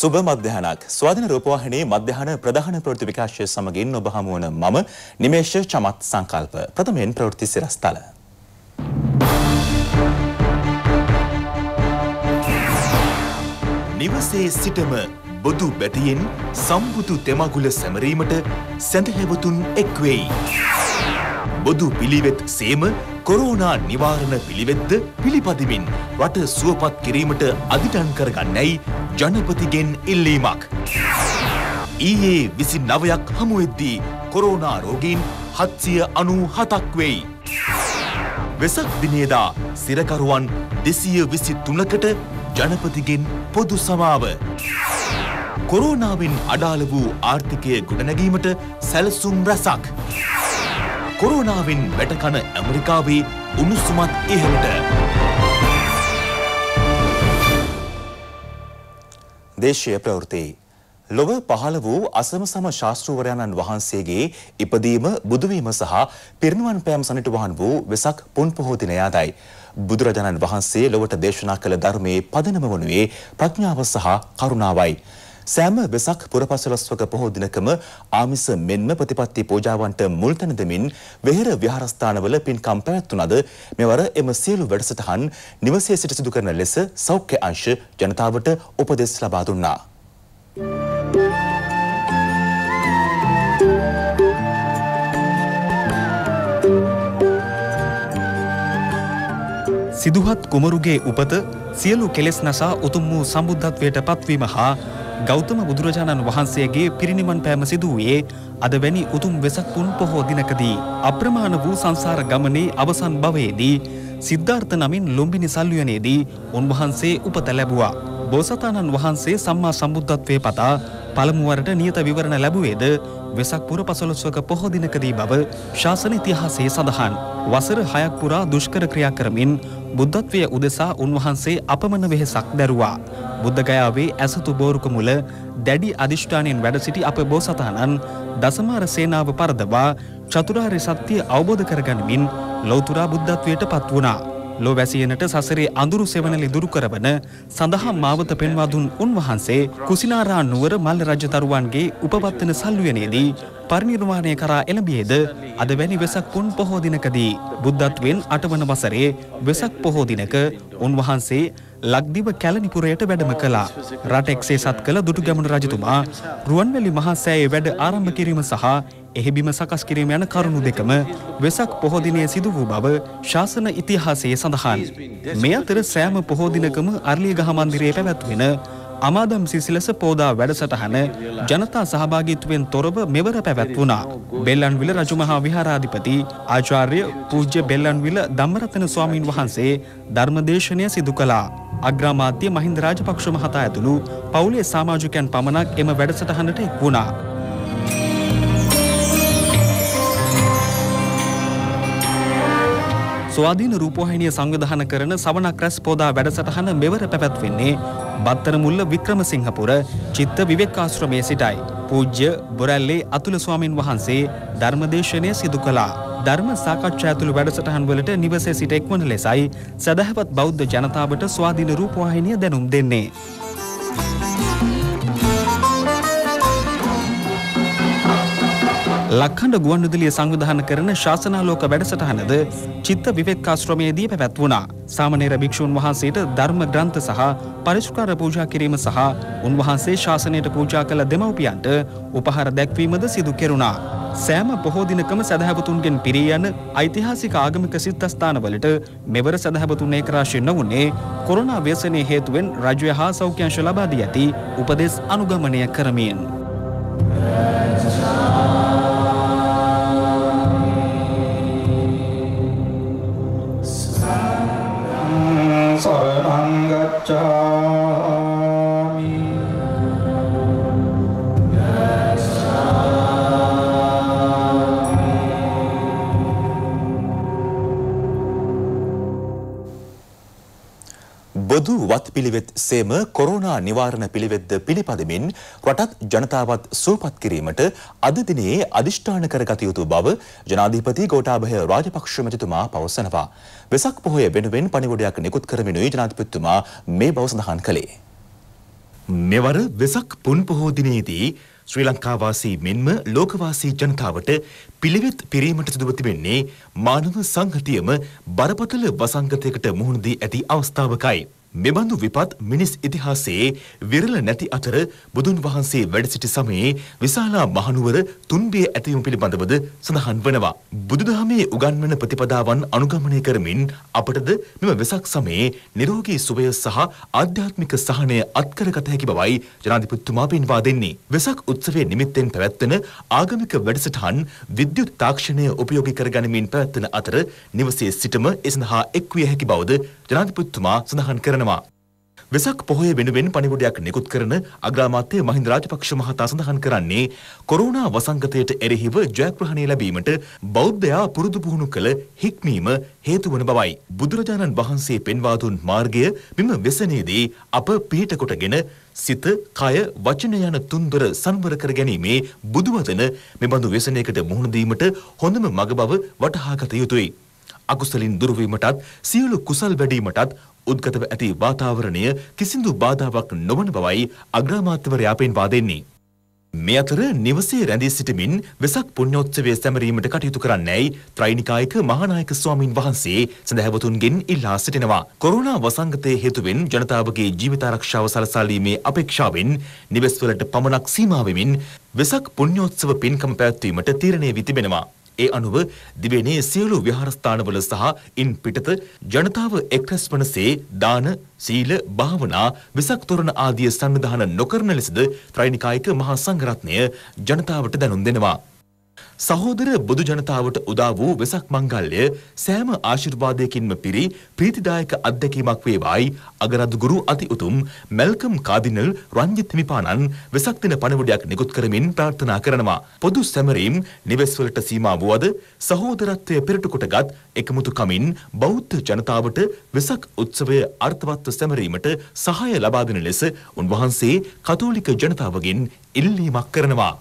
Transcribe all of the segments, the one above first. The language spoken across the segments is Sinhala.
සුබ මධ්‍යහනක් ස්වාධන රූපවාහිනයේ මධ්‍යහන ප්‍රධාන ප්‍රෘති විකාශය සමගින් ඔබ හමුවන මම නිමේශ චමත් සංකල්ප ප්‍රථමයෙන් ප්‍රවෘත්ති සිරස්ථල. නිවසේ සිටම බොදු බැතියෙන් සම්බුදු තෙමගුල සැමරීමට සැඳහැවතුන් එක්වෙයි. බොදු පිළිවෙත් සේම කොරෝනා නිවාරණ පිළිවෙත්ද පිළිපදිමින් රට සුවපත් කිරීමට අදිටන් කරගන්නැයි ජනපතිගෙන් ඉල්ලීමක්. ඊයේ විසි නවයක් හමුවෙද්දී කොරෝනා රෝගීන් හත්සිය අනූ හතක් වෙයි. වෙසක් දිනේදා සිරකරුවන් දෙසිය විසි තුනකට ජනපතිගෙන් පොදු සමාව. කොරෝනාවෙන් අඩාල වූ ආර්ථිකය ගොඩනැගීමට සැලසුම් රැසක්. කොරෝනාවෙන් වැටකන ඇමරිකාවේ උණුසුමත් ඉහළට. දේශය ප්‍රවෘති. ලොව පහළ වූ අසම සම ශාස්තෘවරයණන් වහන්සේගේ ඉපදීම බුදුවීම සහ පිරිනුවන් පෑම් සනිට වහන් වූ වෙසක් පුන් පොහෝතිනයාදයි. බුදුරජාණන් වහන්සේ ලොවට දේශනා කළ ධර්මයේ පදනම වනුයේ ප්‍රඥාව සහ කරුණාවයි. සෑම වෙසක් පුරපසළොස්වක පොහෝ දිනකම ආමිස මෙන්ම ප්‍රතිපත්ති පූජාවන්ට මුල් තැන දෙමින් වෙහෙර විහාරස්ථානවල පින්කම් පැවැත්වුණද මෙවර එම සියලු වැඩසටහන් නිවසේ සිට සිදු කරන ලෙස සෞඛ්‍ය අංශ ජනතාවට උපදෙස් ලබා දුන්නා. සිදුහත් කුමරුගේ උපත සියලු කෙලෙස් නසා උතුම් වූ සම්බුද්ධත්වයට පත්වීම හා ගෞතම බුදුරජාණන් වහන්සේගේ පිරිනිවන් පෑම සිදුවයේ අද වැනි උතුම් වෙසක් පුන් පොහෝ දිනකදී අප්‍රමාණ වූ සංසාර ගමනේ අවසන් භවයේදී සිද්ධාර්ථ නමින් ලොම්බිනි සල්යුවනේදී උන්වහන්සේ උපත ලැබුවා. බෝසතාණන් වහන්සේ සම්මා සම්බුද්ධත්වයේ පතා පළමුවරට නියත විවරණ ලැබුවේද වෙසක් පුර පසළොස්වක පොහො දිනකදී බව ශාසන ඉතිහාසයේ සඳහන්. වසර හයක් පුරා දුෂ්කර ක්‍රියා කරමින් බුද්ධත්වය උදෙසා උන්වහන්සේ අපමණ වෙහෙසක් දැරුවා. බුද්ධගයාවේ ඇසතු බෝරුක මුල දැඩි අධිෂ්ඨානයෙන් වැඩ සිටි අප බෝසතාණන් දසමාර සේනාව පරදවා චතුරාර්ය සත්‍යය අවබෝධ කරගනිමින් ලෞතුරා බුද්ධත්වයට පත් වුණා. ලොවැසියනට සසරේ අඳුරු සෙවනලි දුරු කරවන සඳහා මාවත පෙන්වා දුන් උන්වහන්සේ කුසිනාරා නුවර මල්ල රජදරුවන්ගේ උපවත්තන සල්ුවනේදී පරිනිර්වාණය කරා එළඹියේද අද වැනි වෙසක් පුන් පොහෝ දිනකදී බුද්ධත්වයෙන් අටවන වසරේ වෙසක් පොහෝ දිනක උන්වහන්සේ ලක්දිව කැලනිපුරයට වැඩම කළා. රට එක්සේ සත් කළ දුටුගැමුණු රජතුමා රුවන්වැලි මහසෑයේ වැඩ ආරම්භ කිරීම සහ එහෙබිම සකස් කිරීම යන කරුණු දෙකම වෙසක් පොහොදිනය සිදු වූ බව ශාසන ඉතිහාසයේ සඳහන්. මේ අතර සෑම පොහෝදිනකම අරලියගහ මන්දිරයේ පැවැත්වෙන අමාදම් සිසිලස පෝදා වැඩසටහන ජනතා සහභාගිත්වෙන් තොරව මෙවර පැවැත් වුණා. බෙල්ලන්විල රජමහා විහාරාධිපති ආචාර්ය පූජ්‍ය බෙල්ලන්විල ධම්මරතන ස්වාමීන් වහන්සේ ධර්මදේශනය සිදු කළා. අග්‍රාමාත්‍ය මහින්ද රාජපක්ෂ මහතා ඇතුළු පවුලේ සාමාජිකයන් පමණක් එම වැඩසටහනට එක් වුණා. ස්වාධීන රූපවාහිනිය සංවිධාන කරන සවනක් රැස් පෝදා වැඩසටහන මෙවර පැවැත්වෙන්නේ බත්තරමුල්ල වික්‍රමසිංහපුර චිත්ත විවේකාශ්‍රමයේ සිටයි. පූජ්‍ය බොරැල්ලේ අතුල ස්වාමින් වහන්සේ ධර්මදේශනය සිදු කළා. ධර්ම සාකච්ඡා ඇතුළු වැඩසටහන් වලට නිවසේ සිට එක්වන ලෙසයි සැදැහැවත් බෞද්ධ ජනතාවට ස්වාධීන රූපවාහිනිය දැනුම් දෙන්නේ. ලක්හඬ ගුවන්විදුලිය සංවිධාන කරන ශාසනාලෝක වැඩසටහනද චිත්ත විවේකාශ්‍රමයේදී පැවැත් වුණා. සාමණේර භික්ෂූන් වහන්සේට ධර්ම ග්‍රන්ථ සහ පරිශුකාර පූජා කිරීම සහ උන්වහන්සේ ශාසනයට පූජා කළ දෙමව්පියන්ට උපහාර දැක්වීමද සිදු කෙරුණා. සෑම පොහෝ දිනකම සැදැහැවතුන්ගෙන් පිරී යන ඓතිහාසික ආගමික සිද්ධස්ථානවලට මෙවර සැදැහැවතුන් ඒකරාශී නොවුනේ කොරෝනා ව්‍යසනය හේතුවෙන් රජය හා සෞඛ්‍යංශ ලබා දී ඇති උපදෙස් අනුගමනය කරමින්. Yeah. 서른한 갑자 අත්පිළිවෙත් සේම කොරෝනා නිවාරණ පිළිවෙත්ද පිළිපදමින් රටත් ජනතාවත් සුවපත් කිරීමට අද දිනේ අදිෂ්ඨාන කරගත යුතු බව ජනාධිපති ගෝඨාභය රාජපක්ෂ මැතිතුමා පවසනවා. වෙසක් පොහොය වෙනුවෙන් පණිවුඩයක් නිකුත් කරමිනුයි ජනාධිපතිතුමා මේ බව සඳහන් කළේ. මෙවර වෙසක් පුන් පොහෝ දිනයේදී ශ්‍රී ලංකාවාසී මෙන්ම ලෝකවාසී ජනතාවට පිළිවෙත් පිරීමට සිදුව තිබෙන්නේ මානව සංහතියම බරපතල වසංගතයකට මුහුණ දී ඇති අවස්ථාවකයි. මෙබඳු විපත් මිනිස් ඉතිහාසයේ විරල නැති අතර බුදුන් වහන්සේ වැඩ සිටි සමයේ විශාලා මහනුවර තුන්බිය ඇතිවීම පිළිබඳවද සඳහන් වනවා. බුදුදහමේ උගන්වන ප්‍රතිපදාවන් අනුගමනය කරමින් අපටද මෙම වෙසක් සමයේ නිරෝගී සුවය සහ ආධ්‍යාත්මික සහනය අත්කරගත හැකි බවයි ජනාධිපතිතුමා පෙන්වා දෙන්නේ. වෙසක් උත්සවයේ නිමිත්තෙන් පැවැත්වෙන ආගමික වැඩසටහන් විද්‍යුත් තාක්ෂණය උපයෝගී කරගනිමින් පැවැත්වෙන අතර නිවසේ සිටම ඒ සඳහා එක්විය හැකි බවද ජනාධිපතිතුමා සඳහන් කරනවා. කරනවා. වෙසක් පොහොය වෙනුවෙන් පණිවුඩයක් නිකුත් කරන අග්‍රාමාත්‍ය මහින්ද රාජපක්ෂ මහතා සඳහන් කරන්නේ කොරෝනා වසංගතයට එරෙහිව ජයග්‍රහණය ලැබීමට බෞද්ධයා පුරුදු පුහුණු කළ හික්මීම හේතු වන බවයි. බුදුරජාණන් වහන්සේ පෙන්වා දුන් මාර්ගය මෙම වෙසනේදී අප පිහිට කොටගෙන සිත, කය, වචන යන තුන්දොර සංවර කර ගැනීමේ බුදුවදන මෙබඳු වෙසනයකට මුහුණ දීමට හොඳම මඟ බව වටහා ගත යුතුයි. අකුසලින් දුරවීමටත් සියලු කුසල් වැඩීමටත් උද්ගතව ඇති වාතාවරණය කිසිදු බාධාවක් නොවන බවයි අග්‍රාමාත්‍යවරයා පෙන්වා දෙන්නේ. මේ අතර නිවසේ රැඳී සිටමින් වෙසක් පුණ්‍යෝත්සවය සැමරීමට කටයුතු කරන්නයි ත්‍රිනිකායක මහානායක ස්වාමින් වහන්සේ සදහැවතුන්ගෙන් ඉල්ලා සිටිනවා. කොරෝනා වසංගතයේ හේතුවෙන් ජනතාවගේ ජීවිත ආරක්ෂාව සලසාලීමේ අපේක්ෂාවෙන් නිවෙස්වලට පමණක් සීමා වෙමින් වෙසක් පුණ්‍යෝත්සව පින්කම් පැවැත්වීමට තීරණය වී තිබෙනවා. ඒ අනුව දිවෙනේ සියලු විහාරස්ථානවල සහ ඉන් පිටත ජනතාව එක්රැස් වනසේ දාන, සීල, භාවනා, විසක් තොරණ ආදී සංවිධාන නොකරන ලෙසද ත්‍රිනිකායක මහා සංඝරත්නය ජනතාවට දැනුම් දෙනවා. සහෝදර බොදු ජනතාවට උදා වූ වෙසක් මංගල්‍ය සෑම ආශිර්වාදයකින්ම පිරි ප්‍රීතිදායක අත්දැකීමක් වේවායි අගරදුගුරු අති උතුම් මැල්කම් කාදිනල් රංජිත් හිමිපාණන් වෙසක් දින පණිවුඩයක් නිකුත් කරමින් ප්‍රාර්ථනා කරනවා. පොදු සැමරීම් නිවෙස්වලට සීමා වූවද සහෝදරත්වය පෙරටු කොටගත් එකමුතු කමින් බෞද්ධ ජනතාවට වෙසක් උත්සවය අර්ථවත්ව සැමරීමට සහාය ලබා දෙන ලෙස උන්වහන්සේ කතෝලික ජනතාවගෙන් ඉල්ලීමක් කරනවා.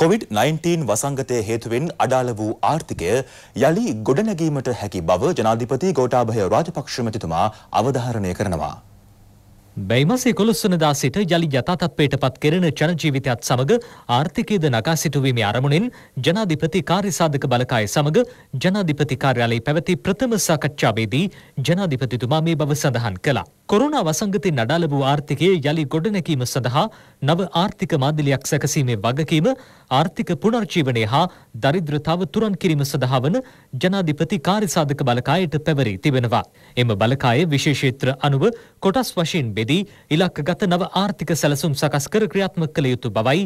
COVID-19 වසංගතය හේතුවෙන් අඩාල වූ ආර්ථිකය යළි ගොඩනැගීමට හැකි බව ජනාධිපති ගෝඨාභය රාජපක්ෂ මැතිතුමා අවධාරණය කරනවා. බැයිමසේ කොළොස්සනදා සිට යළි යථාතත්වයට පත් කෙරෙන ජනජීවිතයත් සමඟ ආර්ථිකයද නගා සිටුවීමේ අරමුණෙන් ජනාධිපති කාර්යසාධක බලකාය සමඟ ජනාධිපති කාර්යාලයේ පැවති ප්‍රථම සාකච්ඡාවේදී ජනාධිපතිතුමා මේ බව සඳහන් කළා. කොරුණා වසංගතින් අඩාල වූ ආර්ථිකයේ යළි ගොඩනැකීම සඳහා නව ආර්ථික මාදිලියක් සැකසීමේ වගකීම ආර්ථික පුනර්ජීවනය හා දරිද්‍රතාව තුරන් කිරීම සඳහා වන ජනාධිපති කාර්යසාධක බලකායට පැවරී තිබෙනවා. එම බලකාය විශේෂේත්‍ර අනුව කොටස් වශයෙන් බෙදී ඉලක්කගත නව ආර්ථික සැලසුම් සකස් කර ක්‍රියාත්මක කළ යුතු බවයි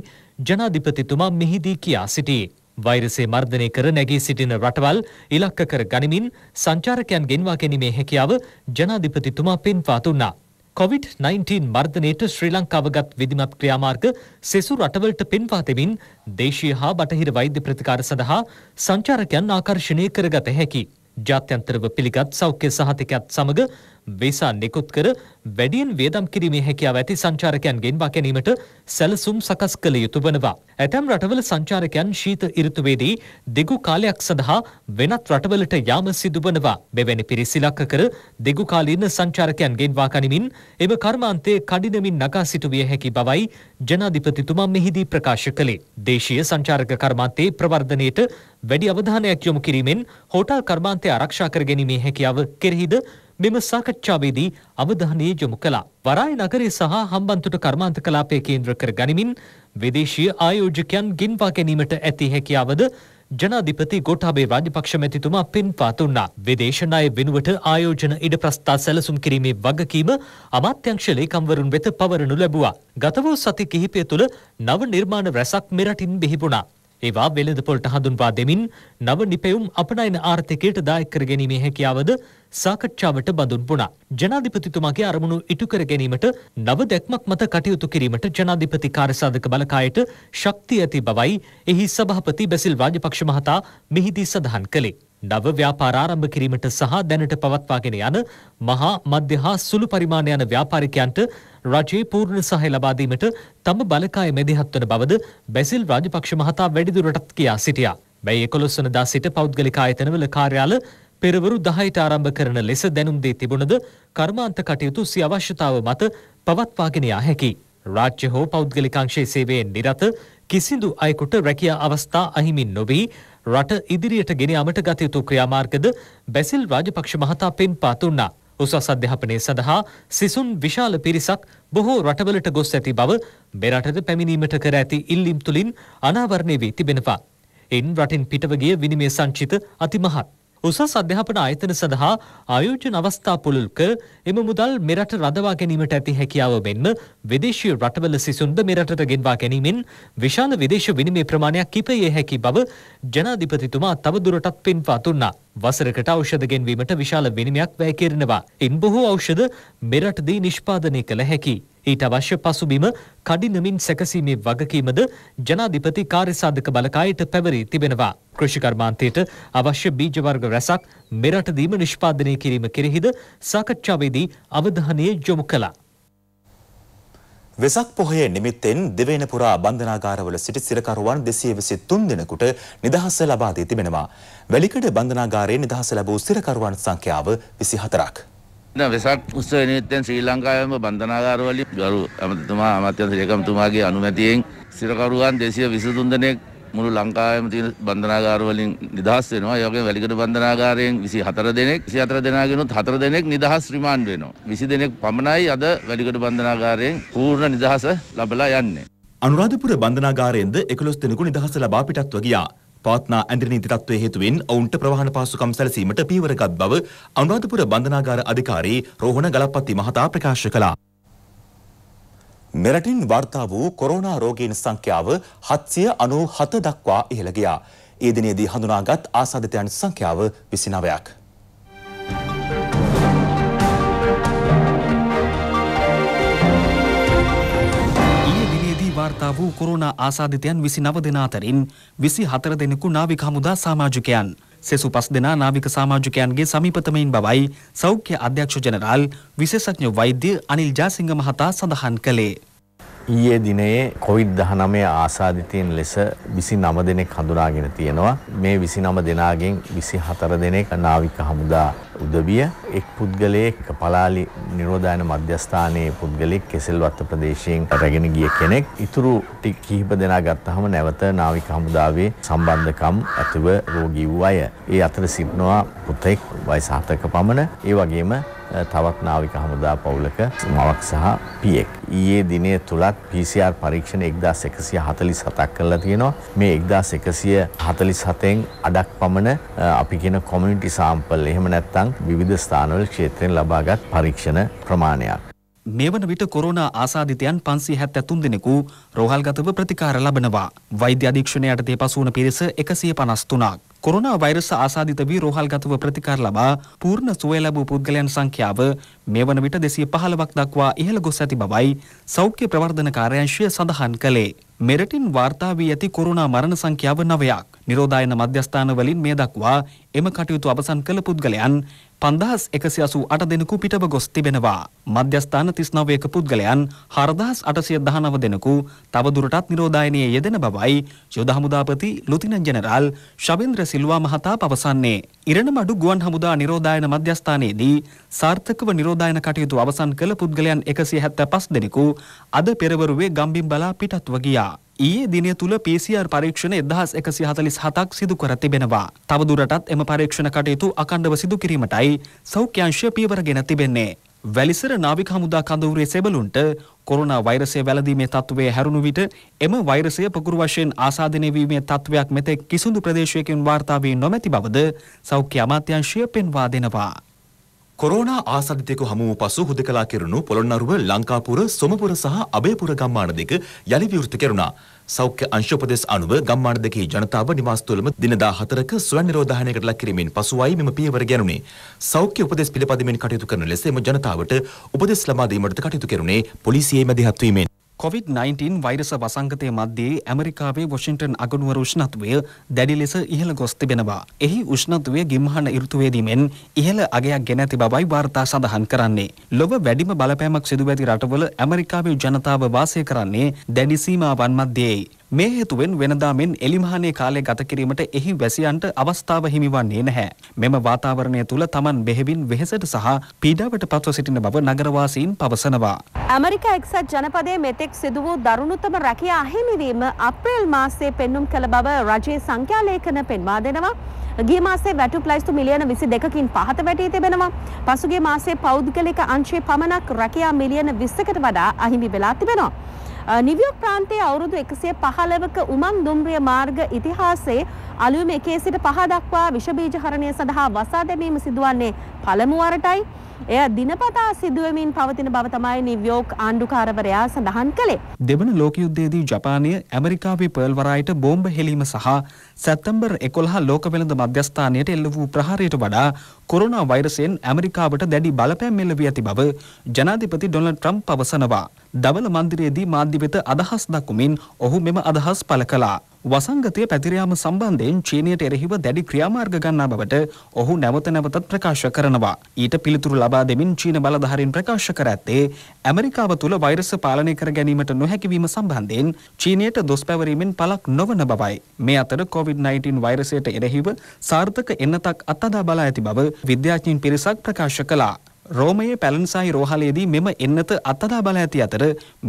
ජනාධිපතිතුමා මෙහිදී කියා සිටියේ. වෛරසේ මර්ධනය කර නැගී සිටින රටවල් ඉලක්ක කර ගනිමින් සංචාරකයන් ගෙන්වා ගැනීමේ හැකියාව ජනාධිපතිතුමා පෙන්වා දුන්නා. කොවිD-19 මර්ධනයට ශ්‍රී ලංකාවගත් විධිමත් ක්‍රියාමාර්ග සෙසු රටවලට පෙන්වා දෙමින් දේශීය හා බටහිර වෛද්‍ය ප්‍රතිකාර සඳහා සංචාරකයන් ආකර්ෂණය කරගත හැකියි. ජාත්‍යන්තරව පිළිගත් සෞඛ්‍ය සහතිකයත් සමග වේසා නිකුත් කර වැඩියෙන් වියදම් කිරීමේ හැකියාව ඇති සංචාරකයන්ගෙන් වාකැනීමට සැලසුම් සකස් කළ යුතු වනවා. ඇතැම් රටවල සංචාරකයන් ශීත ඍතුවේදී දිගු කාලයක් සඳහා වෙනත් රටවලට යාම සිදු වනවා. මෙවැනි පිරිස් ඉලක්ක කර දිගු කාලීන සංචාරකයන්ගෙන් වාකණමින් එම කර්මාන්තයේ කඩිනමින් නගා සිටුවිය හැකි බවයි ජනාධිපතිතුමා මෙහිදී ප්‍රකාශ කළේ. දේශීය සංචාරක කර්මාන්තයේ ප්‍රවර්ධනයට වැඩි අවධානයක් යොමු කිරීමෙන් හෝටල් කර්මාන්තය ආරක්ෂා කර ගැනීමේ හැකියාව කෙරෙහිද මෙම සාකච්ඡාවේදී අවධානය යොමු කළා. වරාය නගරය සහ හම්බන්තොට කර්මාන්ත කලාපය කේන්ද්‍ර කර ගනිමින් විදේශීය ආයෝජකයන් ගින්වා ගැනීමට ඇති හැකියාවද ජනාධිපති ගෝඨාභය රාජපක්ෂ මැතිතුමා පින්වා දුන්නා. විදේශ ණය වෙනුවට ආයෝජන ඉඩ ප්‍රස්ථා සැලසුම් කිරීමේ වගකීම අමාත්‍යංශ ලේකම්වරුන් වෙත පවරනු ලැබුවා. ගත වූ සති කිහිපය තුළ නව නිර්මාණ රැසක් මෙරටින් බිහි වුණා. ඒවා වෙළඳපොලට හඳුන්වා දෙමින් නව නිපැයුම් අපනයන ආර්ථිකයට දායකර ගැනීමේ හැකියාවද සාකච්ඡාවට බඳුන් වුණා. ජනාධිපතිතුමාගේ අරමුණු ඉටු කර ගැනීමට නව දැක්මක් මත කටයුතු කිරීමට ජනාධිපති කාර්යසාධක බලකායට ශක්තිය ඇති බවයි එහි සභාපති බැසිල් රාජපක්ෂ මහතා මෙහිදී සඳහන් කළේ. නව ව්‍යාපාර ආරම්භ කිරීමට සහ දැනට පවත්වාගෙන යන මහා මධ්‍ය හා සුළු පරිමාණ යන ව්‍යාපාරිකයන්ට රජයේ පූර්ණ සහය ලබා දීමට තම බලකාය මැදිහත් වන බවද බැසිල් රාජපක්ෂ මහතා වැඩිදුරටත් කියා සිටියා. මේ 11 වෙනිදා සිට පෞද්ගලික ආයතනවල කාර්යාල පෙරවරු 10ට ආරම්භ කරන ලෙස දැනුම් දී තිබුණද කර්මාන්ත කටයුතු සිය අවශ්‍යතාව මත පවත්වාගෙන යා හැකියි. රාජ්‍ය හෝ පෞද්ගලික අංශයේ සේවයෙන් නිරත කිසිදු අයෙකුට රැකියා අවස්ථා අහිමි නොවී රට ඉදිරියට ගෙන යාමට ගත යුතු ක්‍රියාමාර්ගද බැසිල් රාජපක්ෂ මහතා පෙන්වා දුන්නා. උසස් අධ්‍යාපනය සඳහා සිසුන් විශාල පිරිසක් බොහෝ රටවලට ගොස් ඇති බව මෙරටද පැමිණීමට කර ඇති ඉල්ලීම් තුලින් අනාවරණය වී තිබෙනවා. එන් රටින් පිටව ගිය විනිමය සංචිත අතිමහත්. උසස් අධ්‍යාපන ආයතන සඳහා ආයෝජන අවස්ථා පුළුල්ක එම මුදල් මෙරට රඳවා ගැනීමට ඇති හැකියාව මෙන්ම විදේශීය රටවල සිසුන්ද මෙරටට ගෙන්වා ගැනීමෙන් විශාල විදේශ විනිමය ප්‍රමාණයක් කිපයේ හැකි බව ජනාධිපතිතුමා තවදුරටත් පෙන්වා දුන්නා. වසරකට ඖෂධ ගෙන්වීමට විශාල විනිමයක් වැය කෙරෙනවා. ඉන් බොහෝ ඖෂධ මෙරටදී නිෂ්පාදනය කළ හැකි. ඊට අවශ්‍ය පසුබිම කඩිනමින් සැකසීමේ වගකීමද ජනාධිපති කාර්යසාධක බලකායට පැවරී තිබෙනවා. කෘෂිකර්මාන්තයට අවශ්‍ය බීජ වර්ග රැසක් මෙරටදීම නිෂ්පාදනය කිරීම කෙරෙහිද සාකච්ඡාවේදී අවධානය යොමු කළා. වෙසක් පොහොය නිමිත්තෙන් දෙවේන පුරා බන්ධනාගාරවල සිටි සිරකරුවන් 223 දෙනෙකුට නිදහස ලබා දී තිබෙනවා. වැලිකඩ බන්ධනාගාරයේ නිදහස ලැබූ සිරකරුවන් සංඛ්‍යාව 24ක්. වෙසක් උත්සව නිමිත්තෙන් ශ්‍රී ලංකාවේම බන්ධනාගාරවලින් ගරු අමතතුමා අමාත්‍යන්ත ලේකම්තුමාගේ අනුමැතියෙන් සිරකරුවන් 223 දෙනෙක් මුළු ලංකාවම තියෙන බන්ධනාගාර වලින් නිදහස් වෙනවා. ඒ වගේම වැලිකඩ බන්ධනාගාරයෙන් 24 දෙනෙක් 24 දෙනාගෙනුත් 4 දෙනෙක් නිදහස් රිමාන්ඩ් වෙනවා. 20 දෙනෙක් පමණයි අද වැලිකඩ බන්ධනාගාරයෙන් පූර්ණ නිදහස ලබලා යන්නේ. අනුරාධපුර බන්ධනාගාරයෙන්ද 11 දෙනෙකු නිදහස ලබා පිටත්ව ගියා. පවත්නා ඇඳිරනීති තත්ත්වය හේතුවෙන් ඔවුන්ට ප්‍රවාහන පාසුකම් සැලසීමට පීවරගත් බව අනුරාධපුර බන්ධනාගාර අධිකාරී රෝහණ ගලප්පති මහතා ප්‍රකාශ කළා. මෙරටින් වර්තා වූ කොරෝනා රෝගීන් සංඛ්‍යාව 797 දක්වා ඉහළ ගියා. ඒ දිනේදී හඳුනාගත් ආසාදිතයන් සංඛ්‍යාව 29ක්. වාර්තා වූ කොරෝනා ආසාදිතයන් 29 දෙනා අතරින් 24 දෙනෙකු නාවික හමුදා සමාජිකයන් සෙසු පස් දෙනා නාවික සමාජිකයන්ගේ සමීපතමයින් බවයි සෞඛ්‍ය අධ්‍යක්ෂ ජනරාල් විශේෂඥ වෛද්‍ය අනිල් ජාසිංහ මහතා සඳහන් කළේ. ඊයේ දිනේ කොවිD-19 ආසාදිතයින් ලෙස 29 දෙනෙක් හඳුනාගෙන තියෙනවා. මේ 29 දෙනාගෙන් 24 දෙනෙක් නාවික හමුදා උදවිය, එක් පුද්ගලයෙක් පලාලි නිරෝධායන මධ්‍යස්ථානයේ පුද්ගලෙක් කෙසෙල්වත්ත ප්‍රදේශයෙන් රැගෙන ගිය කෙනෙක්. ඉතුරු ටික කිහිප දෙනා ගත්තාම නැවත නාවික හමුදාවේ සම්බන්ධකම් ඇතිව රෝගී වූ අය. ඒ අතර සිටිනවා පුතෙක් වයස 7ක පමණ, ඒ වගේම තවත් නාවික හමුදා පවුලක මවක් සහ පියෙක්. ඊයේ දිනේ තුලත් PCR පරීක්ෂණ 1147ක් කරලා තියෙනවා. මේ 1147න් අඩක් පමණ අපි කියන කොමියුනිටි සාම්පල් එහෙම නැත්නම් විවිධ ස්ථානවල ක්ෂේත්‍රයෙන් ලබාගත් පරීක්ෂණ ප්‍රමාණයක්. මේ වන විට කොරෝනා ආසාධිතයන් පන්සි හැත් ඇතුන් දෙනෙකු රෝහල්ගතව ප්‍රතිකාර ලබනවා. වෛද්‍ය අධීක්ෂණයට තේ පසුවන පිරිස එකසිය පනස්තුනාක්. කොරුණා වෛරස ආසාධිත වී රෝහල්ගතව ප්‍රතිකාර ලබා පූර්ණ සුවය ලැබූ පුද්ගලයන් සංඛ්‍යාව මේ වන විට දෙසිය පහළවක් දක්වා ඉහළ ගොස් ඇති බවයි සෞඛ්‍ය ප්‍රවර්ධන කාර්යාංශය සඳහන් කළේ. මෙරටින් වාර්තා වී ඇති කොරුණා මරණ සංඛ්‍යාව නවයක්. නිරෝධායන මධ්‍යස්ථානවලින් මේ දක්වා එම කටයුතු අවසන් කළ පුද්ගලයන් පන්දහස් එකසි අසූ අට දෙනෙකු පිටව ගොස් තිබෙනවා. මධ්‍යස්ථාන තිස්නවයක පුද්ගලයන් හරදහස් අටසය දහනව දෙනෙකු තවදුරටත් නිරෝධායනය යෙදෙන බවයි යොදහමුදාපති ලුතින ජනරාල් ශවින්ද්‍ර සිල්වා මහතා පවසන්නේ. ඉරණම අඩු ගුවන් හමුදා නිරෝධායන මධ්‍යස්ථානයේදී සාර්ථකව නිරෝධායන කටයුතු අවසන් කළ පුද්ගලයන් එකසිය හැත්ත පස් දෙනෙකු අද පෙරවරුවේ ගම්බිම් බලා පිටත්ව ගියා. ඊයේ දිනය තුළ PCR පරීක්ෂණ 1147ක් සිදු කර තිබෙනවා. තවදුරටත් එම පරීක්ෂණ කටයුතු අකණ්ඩව සිදු කිරීමටයි සෞඛ්‍යංශය පියවර ගෙන තිබෙන්නේ. වැලිසර නාවික හමුදා කඳවුරේ සෙබළුන්ට කොරුණා වෛරසය වැලදීමේ තත්ත්වය හැරුණු විට එම වෛරසය පොකුරු වශයෙන් ආසාදනය වීමේ තත්ත්වයක් මෙතෙක් කිසිදු ප්‍රදේශයකින් වාර්තා වී නොමැති බවද සෞඛ්‍ය අමාත්‍යාංශය පෙන්වා දෙනවා. කොරෝනා ආසාධිතයෙකු හමු වූ පසු හුදකලා කෙරුණු පොළොන්නරුව ලංකාපුර සොමපුර සහ අබේපුර ගම්මාන දෙක යළි විවෘත කෙරුණා. සෞඛ්‍ය අංශෝපදේශ අනුව ගම්මාන දෙකේ ජනතාව නිවාස තුළම දින 14ක ස්වයං නිරෝධායනයකට ලක් කිරීමෙන් පසුවයි මෙම පියවර ගැනුණේ. සෞඛ්‍ය උපදෙස් පිළිපදමින් කටයුතු කරන ලෙස එම ජනතාවට උපදෙස් ලබා දීමට කටයුතු කෙරුණේ පොලිසියේ මැදිහත් වීමෙන්. කොවිD-19 වෛරස වසංගතය මධ්‍යයේ ඇමරිකාවේ වොෂින්ටන් අගනුවර උෂ්ණත්වය දැඩි ලෙස ඉහළ ගොස් තිබෙනවා. එහි උෂ්ණත්වය ගිම්හන ඍතුවේදීමෙන් ඉහළ අගයක් ගෙන ඇති බවයි වාර්තා සඳහන් කරන්නේ. ලොව වැඩිම බලපෑමක් සිදුව ඇති රටවල ඇමරිකාවේ ජනතාව වාසය කරන්නේ දැඩි සීමාවන් මධ්‍යයේයි. මේ හේතුවෙන් වෙනදා මෙන් එලිමහනේ කාලය ගත කිරීමට එහි වැසියන්ට අවස්ථාව හිමිවන්නේ නැහැ. මෙම වාතාවරණය තුළ Taman බෙහෙවින් වෙහෙසට සහ පීඩාවට පත්ව සිටින බව නගරවාසීන් පවසනවා. ඇමරිකා එක්සත් ජනපදයේ මෙතෙක් සිදු වූ දරුණුතම රැකියා අහිමිවීම අප්‍රේල් මාසයේ පෙන්눔 කළ බව රජයේ සංඛ්‍යාලේඛන පෙන්වා දෙනවා. ගිය මාසේ වැටුප් ලයිස්තු මිලියන 22කින් පහත වැටී තිබෙනවා. පසුගිය මාසේ පෞද්ගලික අංශයේ පමණක් රැකියා මිලියන 20කට වඩා අහිමි වෙලා තිබෙනවා. නිවියෝක් ප්‍රාන්තයේ අවුරුදු 115ක උමං දුම්රිය මාර්ග ඉතිහාසයේ අලුයම 1 සිට 5 දක්වා විෂ බීජ හරණය සඳහා වසා දැමීම සිදුවන්නේ පළමු වරටයි. එය දිනපතා සිදුවමින් පවතින බව තමයි නිව්යෝක් ආණ්ඩුකාරවරයා සඳහන් කළේ. දෙවන ලෝක යුද්ධයේදී ජපානය ඇමරිකාවේ පර්ල් වරායට බෝම්බ හෙලීම සහ සැප්තැම්බර් 11 ලෝක වෙළඳ මධ්‍යස්ථානයට එල්ල වූ ප්‍රහාරයට වඩා කොරෝනා වෛරසයෙන් ඇමරිකාවට දැඩි බලපෑම් එල්ල වී ඇති බව ජනාධිපති ඩොනල්ඩ් ට්‍රම්ප් පවසනවා. දවල මන්දිරයේදී මාධ්‍ය වෙත අදහස් දක්වමින් ඔහු මෙම අදහස් පළ කළා. වසංගතය පැතිර යාම සම්බන්ධයෙන් චීනයට එරෙහිව දැඩි ක්‍රියාමාර්ග ගන්නා බවට ඔහු නැවත නැවතත් ප්‍රකාශ කරනවා. ඊට පිළිතුරු ලබා දෙමින් චීන බලධාරීන් ප්‍රකාශ කර ඇත්තේ ඇමරිකාව තුළ වෛරස පාලනය කර ගැනීමට නොහැකි වීම සම්බන්ධයෙන් චීනයට දොස් පැවරීමෙන් පළක් නොවන බවයි. මේ අතර COVID-19 වෛරසයට එරෙහිව සාර්ථක එන්නතක් අත්අදා බලා ඇති බව විද්‍යාඥයින් පිරිසක් ප්‍රකාශ කළා. රෝමයේ පැලන්සායි රෝහලේදී මෙම එන්නත අත්දා බල ඇති අතර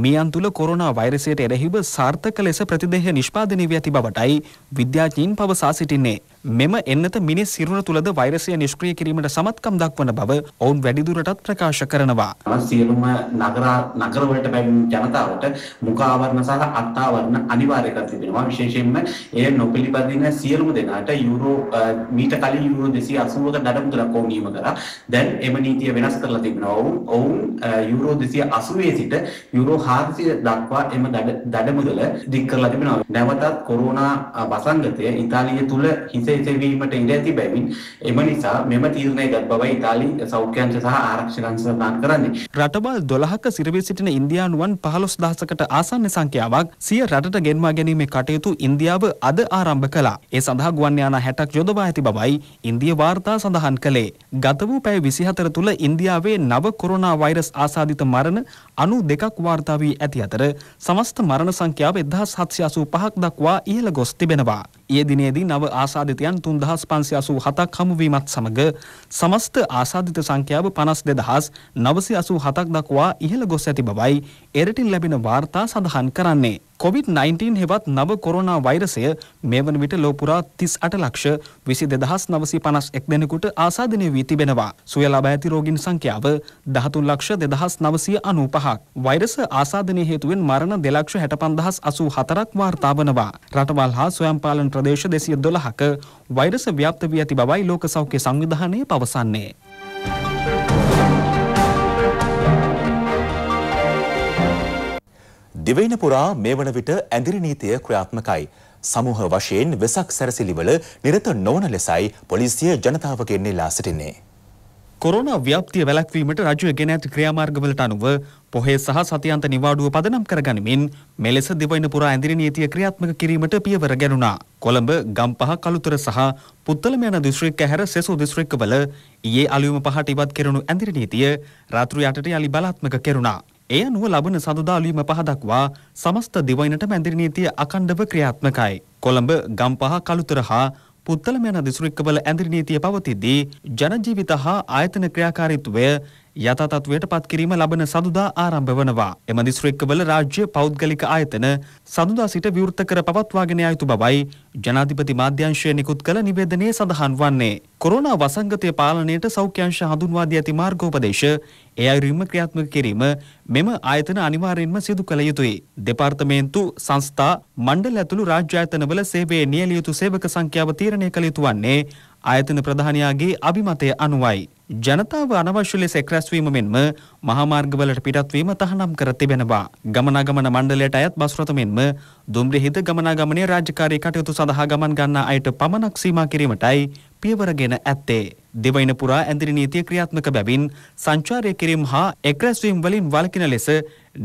මියන් තුළ කොරුණා වෛරසයට එරෙහිව සාර්ථක ලෙස ප්‍රතිදේහ නිෂ්පාදනය වී ඇති බවටයි විද්‍යාඥීන් පවසා සිටින්නේ. මෙම එන්නත මිනිස් සිරුර තුළද වෛරසය නිෂ්ක්‍රිය කිරීමට සමත්කම් දක්වන බව ඔවුන් වැඩිදුරටත් ප්‍රකාශ කරනවා. සියලුම නගර නගරවලට පැමිණි ජනතාවට මුඛ ආවරණ සහ අත්ආවරණ අනිවාර්ය කර තිබෙනවා. විශේෂයෙන්ම එය නොපිළිපදින සියලුම දෙනාට යුරෝ මීට කලින් යුරෝ 280ක දඩමුදලක් ඔවුන් නියම කරා. දැන් එම නීතිය වෙනස් කරලා තිබෙනවා. ඔවුන් ඔවුන් යුරෝ 280 සිට යුරෝ 400 දක්වා එම දඩමුදල දික් කරලා තිබෙනවා. නැවතත් කොරෝනා වසංගතය ඉතාලිය තුළ හිස සෙවීමට ඉඩ ඇති බැවින් එම නිසා මෙම තීරණය ගත් බවයි ඉතාලි සෞඛ්‍යංශ සහ ආරක්ෂක අංශ සඳහන් කරන්නේ. රටවල් 12ක සිරවී සිටින ඉන්දියානුවන් 15000කට ආසන්න සංඛ්‍යාවක් සිය රටට ගෙන්වා ගැනීමේ කටයුතු ඉන්දියාව අද ආරම්භ කළා. ඒ සඳහා ගුවන් යානා 60ක් යොදවා ඇති බවයි ඉන්දිය වාර්තා සඳහන් කළේ. ගත වූ පැය 24 තුළ ඉන්දියාවේ නව කොරෝනා වෛරස් ආසාදිත මරණ අනු දෙකක් වාර්තා වී ඇති අතර සමස්ත මරණ සංඛ්‍යාව එදහස් හත්සියාසූ පහක් දක්වා ඉහළ ගොස් තිබෙනවා. ඒ දිනේදී නව ආසාධිතයන් තුන්දහස් පන්සියාසූ හතක් හමුවීමත් සමඟ සමස්ත ආසාධිත සංඛ්‍යාව පනස් දෙදහස් නවසි අසූ හතක් දක්වා ඉහළ ගොස් ඇති බවයි එරටින් ලැබෙන වාර්තා සඳහන් කරන්නේ. COVID-19 හෙවත් නව කොරෝනා වෛරසය මේ වන විට ලෝපුරා තිස් අට ලක්ෂ විසි දෙදහස් නවසි පනස් එක් දෙනෙකුට ආසාධනය වී තිබෙනවා. සුය ලබ ඇති රෝගින් සංඛ්‍යාව දහතුන් ලක්ෂ දෙදහස් නවසය අනූ පහක්. වෛරස ආසාධනය හේතුවෙන් මරණ දෙලක්ෂ හැට පන්දහස් අසූ හතරක් වාර්තාාවනවා. රටවල් හා සොයම්පාලන් ප්‍රදේශ දෙසිය දොළහක වෛරස ව්‍යාප්ත වී ඇති බවයි ලෝක සෞඛ්‍ය සංවිධානය පවසන්නේ. දිවයින පුරා මේ වන විට ඇඳිරි නීතිය ක්‍රියාත්මකයි. සමූහ වශයෙන් වෙසක් සැරසිලිවල නිරත නොවන ලෙසයි පොලිසිය ජනතාවගෙන් ඉල්ලා සිටින්නේ. කොරෝන ව්‍යාප්තිය වැළැක්වීමට රජුව ගෙන ඇති ක්‍රියාමාර්ගවලට අනුව පොහේ සහ සතියන්ත නිවාඩුව පදනම් කරගනිමින් මෙලෙස දිවයින පුරා ඇඳිරි නීතිය ක්‍රියාත්මක කිරීමට පියවර ගැනුණා. කොළඹ, ගම්පහ, කළුතර සහ පුත්තලම යන දිස්ත්‍රික්ක හැර සෙසු දිස්ත්‍රික්කවල ඊයේ අලුයම පහට ඉවත් කෙරුණු ඇඳිරි නීතිය රාත්‍රී 8ට යලි බලාත්මක කෙරුණා. ඒ අනුව ලබන සඳුදාලීම පහදක්වා සමස්ත දිවයිනට මැදිරි නීතිය අකණ්ඩව ක්‍රියාත්මකයි. කොළඹ ගම්පහ කළුතර හා පුත්තලම යන දිස්ත්‍රික්කවල ඇඳිරි නීතිය පවතිද්දී ජනජීවිත හා ආයතන ක්‍රියාකාරීත්වය යථාතත්වයට පත්කිරීම ලබන සඳුදා ආරම්භ වනවා. එම දිස්ත්‍රික්කවල රාජ්‍ය පෞද්ගලික ආයතන සඳුදා සිට විවෘත කර පවත්වාගෙන යා යුතු බවයි ජනාධිපති මාධ්‍යංශය නිකුත් කළ නිවේදනයේ සඳහන් වන්නේ. කොරෝනා වසංගතය පාලනයට සෞඛ්‍යංශ හඳුන්වා දී ඇති මාර්ගෝපදේශ ඒ අයුරින්ම ක්‍රියාත්මක කිරීම මෙම ආයතන අනිවාර්යෙන්ම සිදු කළ යුතුයි. දෙපාර්තමේන්තු සංස්ථා මණ්ඩල ඇතුළු රාජ්‍ය ආයතනවල සේවයේ නියැලිය යුතු සේවක සංඛ්‍යාව තීරණය කළ යුතු වන්නේ ආයතන ප්‍රධානියාගේ අභිමතය අනුවයි. ජනතාව අනවශ්‍ය ලෙස එක්රැස්වීම මෙන්ම මහාමාර්ගවලට පිටත්වීම තහනම් කර තිබෙනවා. ගමනාගමන මණ්ඩලයට අයත් බස්රථ මෙන්ම දුම්රිහිද ගමනාගමනයේ රාජකාරී කටයුතු සඳහා ගමන් ගන්නා අයට පමණක් සීමා කිරීමටයි පියවරගෙන ඇත්තේ. දෙවයින පුරා ඇඳිරි නීතිය ක්‍රියාත්මක බැවින් සංචාරය කිරීම හා එක්රැස්වීම් වලින් වළකින ලෙස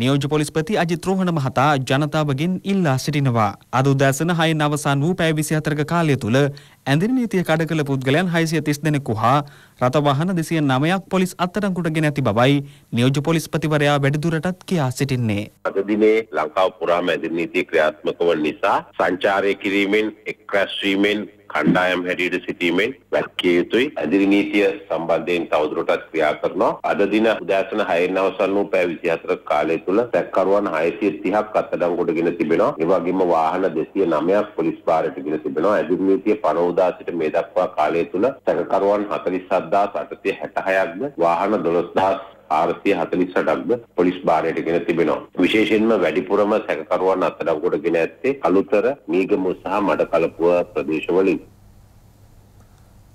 නියෝජ්‍ය පොලිස්පති අජිත් රෝහණ මහතා ජනතාවගෙන් ඉල්ලා සිටිනවා. අද උදෑසන හයින් අවසන් වූ පැය 24ක කාලය තුල ඇඳිරි නීතිය කඩ කළ පුද්ගලයන් 630 දෙනෙකු හා රථවාහන 209ක් පොලිස් අත්අඩංගුවට ගෙන ඇති බවයි නියෝජ්‍ය පොලිස්පතිවරයා වැඩිදුරටත් කියා සිටින්නේ. අද දිනේ ලංකාව පුරාම ඇඳිරි නීතිය ක්‍රියාත්මක වන නිසා සංචාරය කිරීමෙන් එක්රැස් වීමෙන් කණ්ඩායම් හැටියට සිටීමෙන් වැළකී යුතුයි. ඇදිරි නීතිය සම්බන්ධයෙන් තවදුරටත් ක්‍රියා කරනවා. අද දින උදෑසන 6න් අවසන් වූ පැය 24ක කාලය තුල සැකකරුවන් 630ක් අත්අඩංගුවටගෙන තිබෙනවා. ඒ වගේම වාහන 209ක් පොලිස් භාරයටගෙන තිබෙනවා. ඇදිරි නීතිය පනෝදා සිට මේ දක්වා කාලය තුල සැකකරුවන් 47866ක්ද වාහන 12000 ආරසිය හතලිස් අටක්ද පොලිස් භාරයට ගෙන තිබෙනවා. විශේෂෙන්ම වැඩිපුරම සැකකරුවන් අතරම් ගොඩ ගෙන ඇත්තේ අලුතර මීගමු සහ මඩ කලපුව ප්‍රදේශවලින්.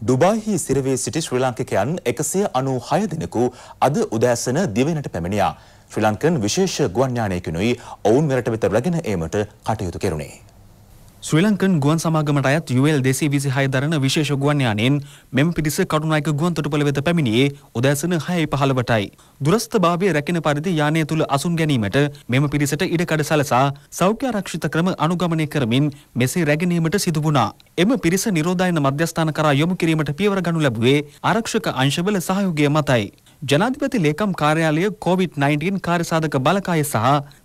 දුබායිහි සිරවේ සිටි ශ්‍රී ලාංකිකයන් එකසිය අනු හය දෙනෙකු අද උදෑසන දිවෙනට පැමිණියා. ශ්‍රී ලංකන් විශේෂ ගුවන්ඥානයකනුයි ඔවුන් මෙරට වෙත රැගෙන ඒමට කටයුතු කෙරුණේ. ශ්‍රී ලංකන් ගුවන් සමාගමට අයත් UL 226 දරන විශේෂ ගුවන් යානයෙන් මෙම පිරිස කටුනායක ගුවන්තොටුපළ වෙත පැමිණියේ උදෑසන 6:15ටයි. දුරස්ථභාවය රැකෙන පරිදි යානය තුල අසුන් ගැනීමට මෙම පිරිසට ඉඩකඩ සලසා සෞඛ්‍ය ආරක්ෂිත ක්‍රම අනුගමනය කරමින් මෙසේ රැගෙනීමට සිදු වුණා. එම පිරිස නිරෝධායන මධ්‍යස්ථාන කරා යොමු කිරීමට පියවර ගනු ලැබුවේ ආරක්ෂක අංශවල සහයෝගය මතයි. ජනාධිපති ලේකම් කාර්යාලය COVID-19 කාර්යසාධක බලකාය සහ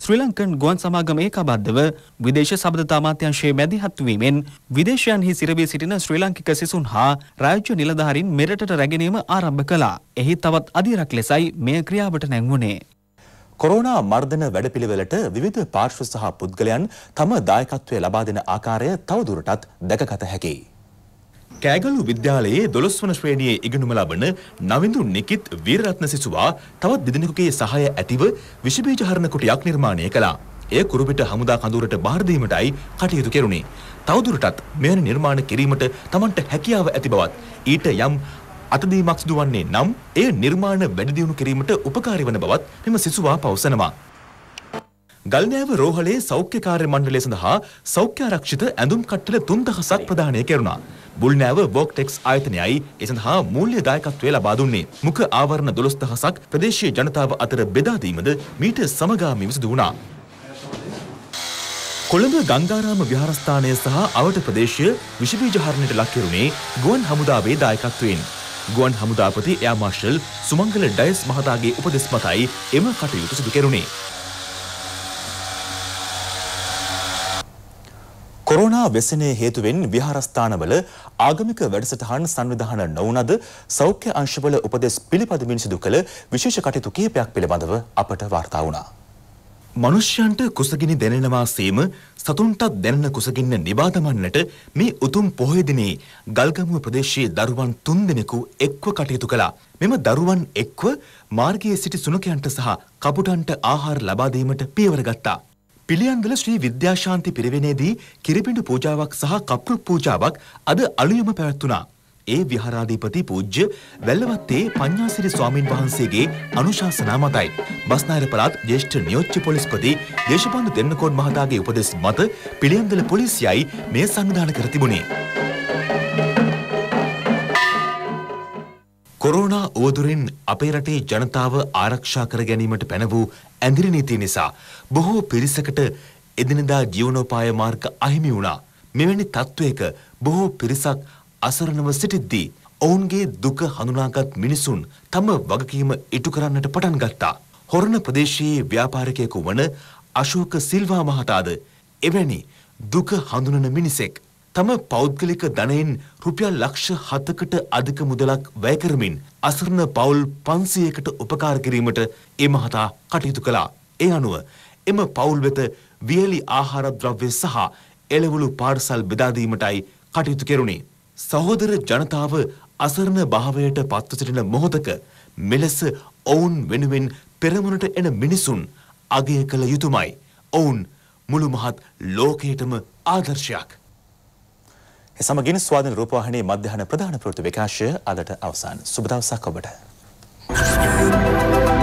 ශ්‍රී ලංකන් ගුවන් සමාගම ඒකාබද්ධව විදේශ සබඳතා අමාත්‍යාංශයේ මැදිහත්වීමෙන් විදේශයන්හි සිරවී සිටින ශ්‍රී ලංකික සිසුන් හා රාජ්‍ය නිලධාරීන් මෙරටට රැගෙනීම ආරම්භ කළා. එහි තවත් අධිරක් ලෙසයි මෙය ක්‍රියාවට නැංවුණේ. කොරෝනා මර්ධන වැඩපිළිවෙලට විවිධ පාර්ශ්ව සහ පුද්ගලයන් තම දායකත්වය ලබා දෙන ආකාරය තවදුරටත් දැකගත හැකියි. කෑගලු විද්‍යාලයේ දොළොස්වන ශ්‍රේණියේ ඉගෙනුම ලබන නවිඳු නිකිත් වීරරත්න සිසුවා තවත් දෙදෙනෙකුගේ සහාය ඇතිව විෂබීජ හරණ කුටියක් නිර්මාණය කළා. එය කුරුපිට හමුදා කඳවුරට බාර දීමටයි කටයුතු කෙරුණේ. තවදුරටත් මෙවැනි නිර්මාණ කිරීමට Tamanට හැකියාව ඇති බවත් ඊට යම් අතදීමක් සිදු වන්නේ නම් එය නිර්මාණ වැඩි දියුණු කිරීමට උපකාරී වන බවත් මෙම සිසුවා පවසනවා. ගල්නෑව රෝහලේ සෞඛ්‍යකාර්ය මණ්ඩලය සඳහා සෞඛ්‍යාරක්ෂිත ඇඳුම් කට්ටල 3000ක් ප්‍රදානය කෙරුණා. බුල්නෑව වෝක්ටෙක්ස් ආයතනයයි ඒ සඳහා මූල්‍ය දායකත්වය ලබා දුන්නේ. මුඛ ආවරණ 12000ක් ප්‍රදේශීය ජනතාව අතර බෙදා දීමද මීට සමගාමීව සිදු වුණා. කොළඹ ගංගාරාම විහාරස්ථානය සහ අවට ප්‍රදේශය විෂබීජ හරණයට ලක් කෙරුණේ ගුවන් හමුදාවේ දායකත්වයෙන්. ගුවන් හමුදාපති එයා මාර්ෂල් සුමංගල ඩයස් මහතාගේ උපදෙස් මතයි එම කටයුතු සිදු කෙරුණේ. කොරෝනා වෙසෙනේ හේතුවෙන් විහාරස්ථානවල ආගමික වැඩසටහන් සංවිධාන නොවුනද සෞඛ්‍ය අංශවල උපදෙස් පිළිපදමින් සිදු කළ විශේෂ කටයුතු කිහිපයක් පිළිබඳව අපට වාර්තා වුණා. මනුෂ්‍යයන්ට කුසගිනි දැනෙනවා සේම සතුන්ටත් දැනෙන කුසගින්න නිවාදමන්නට මේ උතුම් පොහොය දිනේ ගල්ගමුව ප්‍රදේශයේ දරුවන් තුන්දෙනෙකු එක්ව කටයුතු කළා. මෙම දරුවන් එක්ව මාර්ගයේ සිටි සුනකයන්ට සහ කපුටන්ට ආහාර ලබා දීමට පියවර ගත්තා. පිළියන්ගල ශ්‍රී විද්‍යාශාන්ති පිරිවෙනේදී කිරිපිඬු පූජාවක් සහ කප්රු පූජාවක් අද අලුයම පැවැත්වුණා. ඒ විහාරාධිපති පූජ්‍ය වැල්ලවත්තේ පඤ්ඤාසිරි ස්වාමින් වහන්සේගේ අනුශාසනා මතයි. බස්නාහිර පළාත් ජ්‍යෙෂ්ඨ නියෝජ්‍ය පොලිස්පති දේශපාලන දෙන්නකෝන් මහතාගේ උපදෙස් මත පිළියන්දල පොලිසියයි මෙය සංවිධානය කර තිබුණේ. කොරෝනා උවදුරින් අපේ රටේ ජනතාව ආරක්ෂා කර ගැනීමට පැන වූ ඇඳිරි නීති නිසා බොහෝ පිරිසකට එදිනදා ජීවනෝපාය මාර්ග අහිමි වුණා. මෙවැනි තත්ත්වයක බොහෝ පිරිසක් අසරණව සිටිද්දී ඔවුන්ගේ දුක හඳුනාගත් මිනිසුන් තම වගකීම ඉටු කරන්නට පටන් ගත්තා. හොරණ ප්‍රදේශයේ ව්‍යාපාරිකයෙකු වන අශෝක සිල්වා මහතාද එවැනි දුක හඳුනන මිනිසෙක්. තම පෞද්ගලික ධනයෙන් රුපියල් ලක්ෂ හතකට අධික මුදලක් වැය කරමින් අසරණ පවුල් 500කට උපකාර කිරීමට ඒ මහතා කටයුතු කළා. ඒ අනුව එම පවුල් වෙත වියලි ආහාර ද්‍රව්‍ය සහ එළවලු පාර්සල් බෙදා දීමටයි කටයුතු කෙරුණේ. සහෝදර ජනතාව අසරණ භාවයට පත්ව සිටින මොහොතක මෙලෙස ඔවුන් වෙනුවෙන් පෙරමුණට එන මිනිසුන් අගය කළ යුතුමයි. ඔවුන් මුළු මහත් ලෝකයටම ආදර්ශයක්. සමගින් ස්වාධීන රූපවාහිනී මධ්‍යහන ප්‍රධාන ප්‍රවෘත්ති විකාශය අදට අවසන්. සුබ දවසක් ඔබට. Thank you.